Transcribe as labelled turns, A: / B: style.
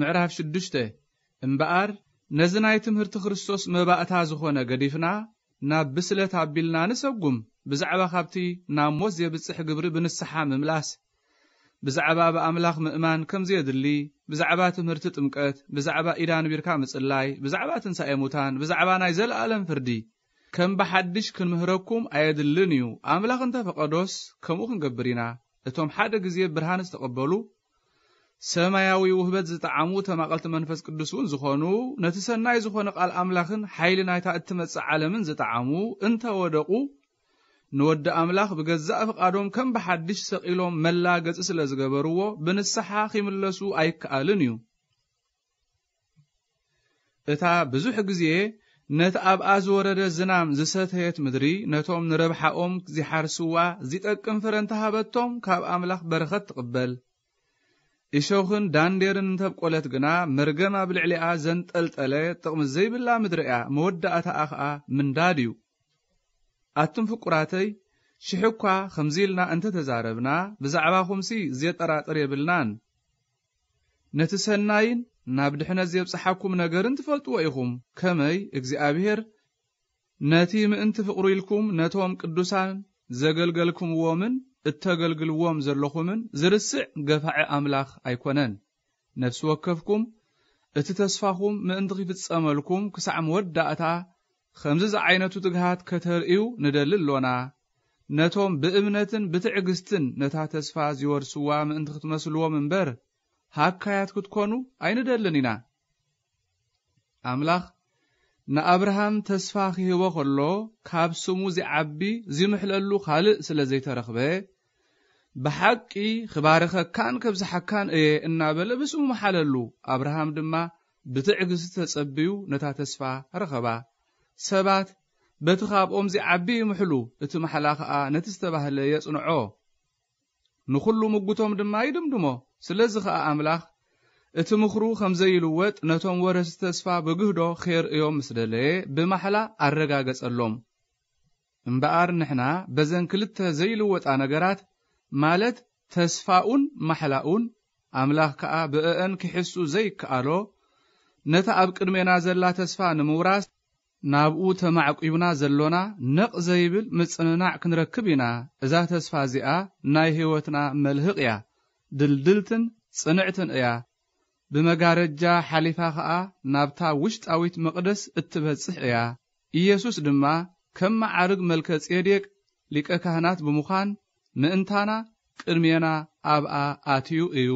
A: ምዕራፍ ሽዱሽተ እምበኣር ነዚ ናይ ትምህርቲ ክርስቶስ መባእታ ዝኾነ ገዲፍና ናብ ብስለት ኣቢልና ንሰጉም ብዛዕባ ካብቲ ናብ ሞት ዘብፅሕ ግብሪ ብንስሓ ምምላስ ብዛዕባ ብኣምላኽ ምእማን ከም ዘየድሊ ብዛዕባ ትምህርቲ ጥምቀት ብዛዕባ ኢዳ ንቢርካ ምጽላይ ብዛዕባ ትንሳኤ ሙታን ብዛዕባ ናይ ዘለኣለም ፍርዲ ከም ብሓድሽ ክንምህረኩም ኣየድልን እዩ ኣምላኽ እንተፈቐዶስ ከምኡ ክንገብር ኢና እቶም ሓደ ግዜ ብርሃን ዝተቐበሉ ሰማያዊ ውህበት ዝጠዓሙ ተማቐልቲ መንፈስ ቅዱስ እውን ዝኾኑ ነቲ ሰናይ ዝኾነ ቓል ኣምላኽን ሓይሊ ናይታ እትመጽእ ዓለምን ዝጠዓሙ እንተወደቑ ንወዲ ኣምላኽ ብገዛእ ፍቓዶም ከም ብሓድሽ ሰቒሎም መላ ገጽ ስለ ዝገበርዎ ብንስሓ ኺምለሱ ኣይከኣልን እዩ እታ ብዙሕ ግዜ ነቲ ኣብኣ ዝወረደ ዝናም ዝሰተየት ምድሪ ነቶም ንረብሓኦም ዚሓርስዋ ዚጠቅም ፍረ እንተሃበቶም ካብ ኣምላኽ በረኸት ትቕበል ኢሸኽን ዳንዴርን እንተብቈለት ግና መርገም ኣብ ልዕሊኣ ዘንጠልጠለ ጥቕሚ ዘይብላ ምድሪእያ መወዳእታኣ ኸዓ ምንዳድ ዩ ኣቱም ፍቁራተይ ሽሕኳ ኸምዚ ኢልና እንተተዛረብና ብዛዕባ ኹምሲ ዘየጠራጥር የብልናን ነቲ ሰናይን ናብ ድሕነት ዘየብጽሓኩም ነገርን ትፈልጥዎ ኢኹም ከመይ እግዚኣብሔር ነቲ ምእንቲ ፍቕሪ ኢልኩም ነቶም ቅዱሳን ዘገልገልኩምዎምን እተገልግልዎም ዘለኹምን ዝርስዕ ገፋዒ ኣምላኽ ኣይኮነን ነፍሲ ወከፍኩም እቲ ተስፋኹም ምእንቲ ኺፍጸመልኩም ክሳዕ መወዳእታ ከምዚ ዝዓይነቱ ትግሃት ከተርእዩ ንደሊ ኣሎና ነቶም ብእምነትን ብትዕግስትን ነታ ተስፋ ዝወርስዋ ምእንቲ ክትመስልዎም እምበር ሃካያት ክትኰኑ ኣይንደልን ኢና ኣምላኽ ንኣብርሃም ተስፋ ኺሂቦ ኸሎ ካብ ስሙ እዚዓቢ ዝምሕለሉ ኻልእ ስለ ዘይተረኽበ ብሓቂ ኺባረኸካን ከብዝሓካን እየ እናበለ ብስሙ መሓለሉ ኣብርሃም ድማ ብቲዕግዝ ተጸብዩ ነታ ተስፋ ረኸባ ሰባት በቲ ኻብኦምዚዓቢ ይምሕሉ እቲ መሓላ ኸዓ ነቲ ዝተባህለ የጽንዖ ንዅሉ ምጕቶም ድማ ይድምድሞ ስለዚ ኸዓ ኣምላኽ እቲ ምኽሩ ከም ዘይልወጥ ነቶም ወረስ ተስፋ ብግህዶ ኼር እዮም ምስ ደለየ ብማሕላ ኣረጋገጸሎም እምበኣር ንሕና በዘን ክልተ ዘይልወጣ ነገራት ማለት ተስፋኡን ማሕላኡን ኣምላኽ ከዓ ብአአን ክሕሱ ዘይከኣሎ ነታ ኣብ ቅድሜና ዘላ ተስፋ ንምውራስ ናብኡ ተማዕቂቡና ዘሎና ነቕ ዘይብል ምጽንናዕ ክንረክብ ኢና እዛ ተስፋ እዚኣ ናይ ህይወትና መልህቕ እያ ድልድልትን ጽንዕትን እያ ብመጋረጃ ሓሊፋ ኸዓ ናብታ ውሽጣዊት መቕደስ እትበጽሕ እያ ኢየሱስ ድማ ከም መዓርግ መልከ ጼዴቅ ሊቀ ካህናት ብምዃን ምእንታና ቅድሜና ኣብኣ ኣትዩ እዩ